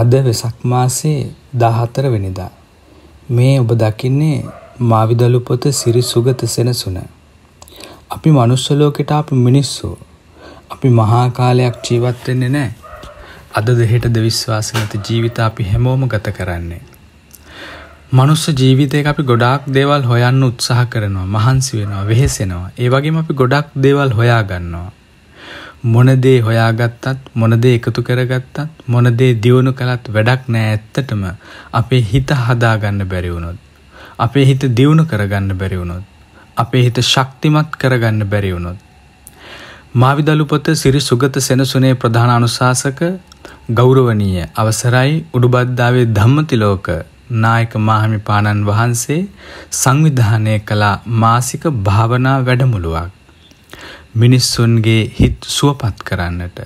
අද වෙසක් මාසේ 14 වෙනිදා මේ ඔබ දකින්නේ මාවිදලු පොත සිරි සුගත සෙනසුන අපි මනුෂ්‍ය ලෝකෙට ආපු මිනිස්සු අපි මහා කාලයක් ජීවත් වෙන්නේ නැහැ අද දෙහෙටද විශ්වාස නැති ජීවිත අපි හැමෝම ගත කරන්නේ මනුස්ස ජීවිතයක අපි ගොඩාක් දේවල් හොයන්න උත්සාහ කරනවා මහන්සි වෙනවා වෙහෙසෙනවා ඒ වගේම අපි ගොඩක් දේවල් හොයා ගන්නවා මොනදේ හොයාගත්තත් මොනදේ එකතු කරගත්තත් මොනදේ දියුණු කළත් වැඩක් නෑ ඇත්තටම අපේ හිත හදාගන්න බැරිවුණොත්. අපේ හිත දියුණු කරගන්න බැරිවුණොත්. අපේ හිත ශක්තිමත් කරගන්න බැරිවුණොත්. මාවිදලුපොත සිරි සුගත සෙනසුනේ ප්‍රධාන අනුශාසක ගෞරවනීය අවසරයි උඩුබද්දාවේ ධම්මතිලෝක නායක මාහිමිපාණන් වහන්සේ සංවිධානය කළ මාසික භාවනා වැඩමුළුවක්. මිනිස්සුන්ගේ හිත් සුවපත් කරන්නට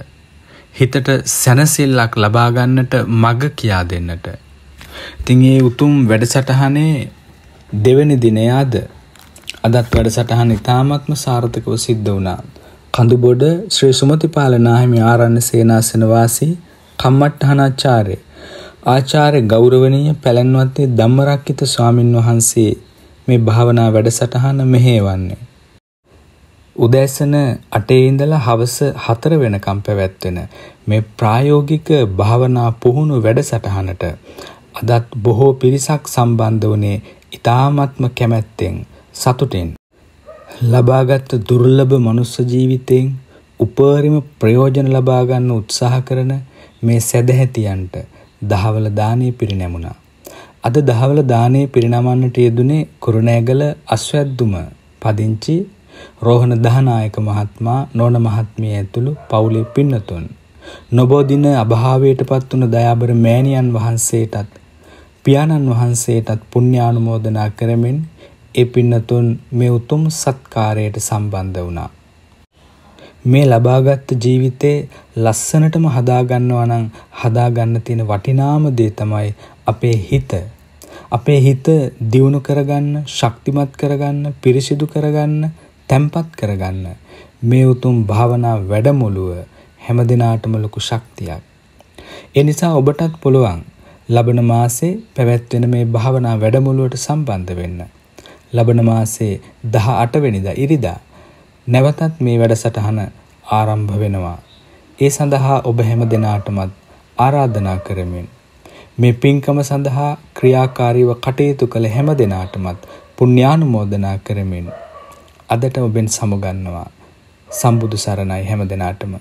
හිතට සැනසෙල්ලක් ලබාගන්නට මග කියා දෙන්නට. ඉතින් ඒ උතුම් වැඩසටහනේ දෙවැනි දිනයාද අදත් වැඩසටහන ඉතාමත්ම සාර්ථකව සිද්ධ වුණා. කඳුබොඩ ශ්‍රී සුමතිපාල නාහිමි ආරණ්‍ය සේනාසන වාසී කම්මට්ටහනාචාර්ය ආචාර්ය ගෞරවනීය පැලන්වත්තේ ධම්මරක්කිත ස්වාමින් වහන්සේ මේ භාවනා වැඩසටහන මෙහෙවන්නේ. උදෑසන 8 ඉඳලා හවස 4 වෙනකම් පැවැත්වෙන මේ ප්‍රායෝගික භාවනා පුහුණු වැඩසටහනට අදත් බොහෝ පිරිසක් සම්බන්ධ වුණේ ඊ타ත්ම කැමැත්තෙන් සතුටින් ලබාගත් දුර්ලභ මනුස්ස ජීවිතයෙන් උපරිම ප්‍රයෝජන ලබා ගන්න උත්සාහ කරන මේ සදැහැතියන්ට දහවල දානේ පිරිනැමුණා. අද දහවල දානේ පිරිනමන්නට යෙදුනේ කුරුණෑගල අස්වැද්දුම පදිංචි රෝහණ දහනායක මහත්මයා නෝන මහත්මිය ඇතුළු පවුලේ පින්නතුන් නොබෝධින අභාවයට පත් වුණ දයාබර මෑණියන් වහන්සේටත් පියාණන් වහන්සේටත් පුණ්‍යානුමෝදනා කරමින් ඒ පින්නතුන් මේ උතුම් සත්කාරයට සම්බන්ධ වුණා මේ ලබාගත් ජීවිතේ ලස්සනටම හදාගන්නවා නම් හදාගන්න තියෙන වටිනාම දේ තමයි අපේ හිත. අපේ හිත දියුණු කරගන්න, ශක්තිමත් කරගන්න, පිරිසිදු කරගන්න තැම්පත් කරගන්න මේ උතුම් භාවනා වැඩමුළුව හැම දිනාටම ලොකු ශක්තියක්. ඒ නිසා ඔබටත් පුළුවන් ලබන මාසේ පැවැත්වෙන මේ භාවනා වැඩමුළුවට සම්බන්ධ වෙන්න. ලබන මාසේ 18 වෙනිදා ඉරිදා නැවතත් මේ වැඩසටහන ආරම්භ වෙනවා. ඒ සඳහා ඔබ හැම දිනාටමත් ආරාධනා කරමින් මේ පින්කම සඳහා ක්‍රියාකාරීව කටයුතු කළ හැම දෙනාටමත් පුණ්‍යානුමෝදනා කරමින් අදට ඔබෙන් සමුගන්නවා සම්බුදු සරණයි හැම දෙනාටම